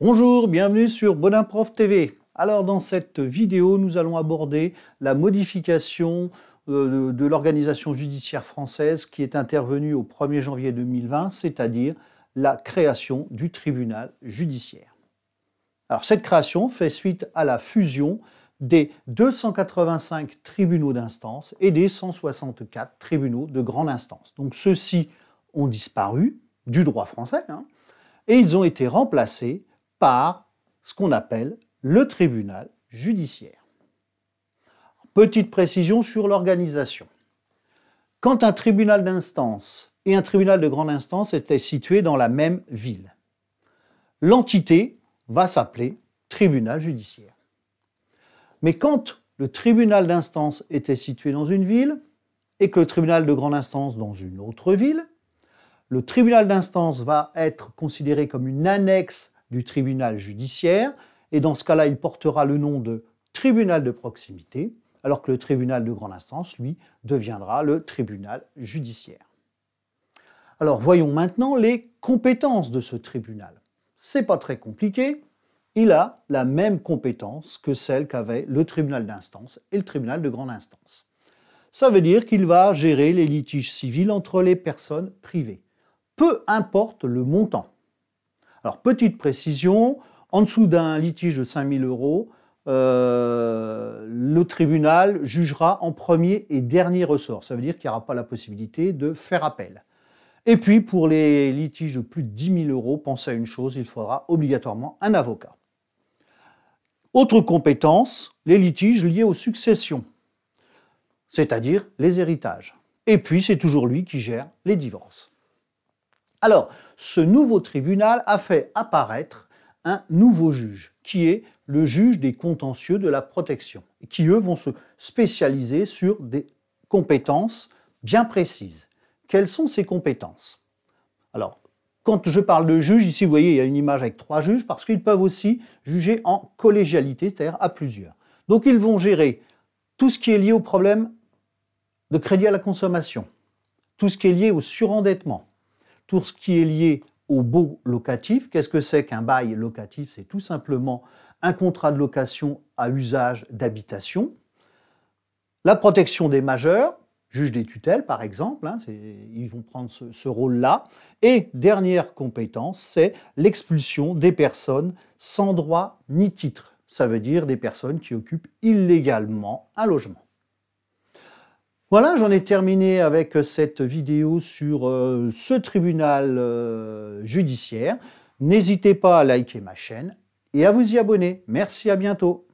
Bonjour, bienvenue sur Bonimprof TV. Alors dans cette vidéo, nous allons aborder la modification euh, de, l'organisation judiciaire française qui est intervenue au 1er janvier 2020, c'est-à-dire la création du tribunal judiciaire. Alors cette création fait suite à la fusion des 285 tribunaux d'instance et des 164 tribunaux de grande instance. Donc ceux-ci ont disparu du droit français hein, et ils ont été remplacés par ce qu'on appelle le tribunal judiciaire. Petite précision sur l'organisation. Quand un tribunal d'instance et un tribunal de grande instance étaient situés dans la même ville, l'entité va s'appeler tribunal judiciaire. Mais quand le tribunal d'instance était situé dans une ville et que le tribunal de grande instance dans une autre ville, le tribunal d'instance va être considéré comme une annexe du tribunal judiciaire, et dans ce cas-là, il portera le nom de tribunal de proximité, alors que le tribunal de grande instance, lui, deviendra le tribunal judiciaire. Alors voyons maintenant les compétences de ce tribunal. C'est pas très compliqué, il a la même compétence que celle qu'avait le tribunal d'instance et le tribunal de grande instance. Ça veut dire qu'il va gérer les litiges civils entre les personnes privées, peu importe le montant. Alors, petite précision, en dessous d'un litige de 000 euros, euh, le tribunal jugera en premier et dernier ressort. Ça veut dire qu'il n'y aura pas la possibilité de faire appel. Et puis, pour les litiges de plus de 10 000 euros, pensez à une chose, il faudra obligatoirement un avocat. Autre compétence, les litiges liés aux successions, c'est-à-dire les héritages. Et puis, c'est toujours lui qui gère les divorces. Alors, ce nouveau tribunal a fait apparaître un nouveau juge, qui est le juge des contentieux de la protection, qui eux vont se spécialiser sur des compétences bien précises. Quelles sont ces compétences Alors, quand je parle de juge, ici vous voyez, il y a une image avec trois juges, parce qu'ils peuvent aussi juger en collégialité, c'est-à-dire à plusieurs. Donc ils vont gérer tout ce qui est lié au problème de crédit à la consommation, tout ce qui est lié au surendettement, tout ce qui est lié au beau locatif. Qu'est-ce que c'est qu'un bail locatif C'est tout simplement un contrat de location à usage d'habitation. La protection des majeurs, juge des tutelles par exemple, hein, ils vont prendre ce rôle-là. Et dernière compétence, c'est l'expulsion des personnes sans droit ni titre. Ça veut dire des personnes qui occupent illégalement un logement. Voilà, j'en ai terminé avec euh, cette vidéo sur euh, ce tribunal euh, judiciaire. N'hésitez pas à liker ma chaîne et à vous y abonner. Merci, à bientôt.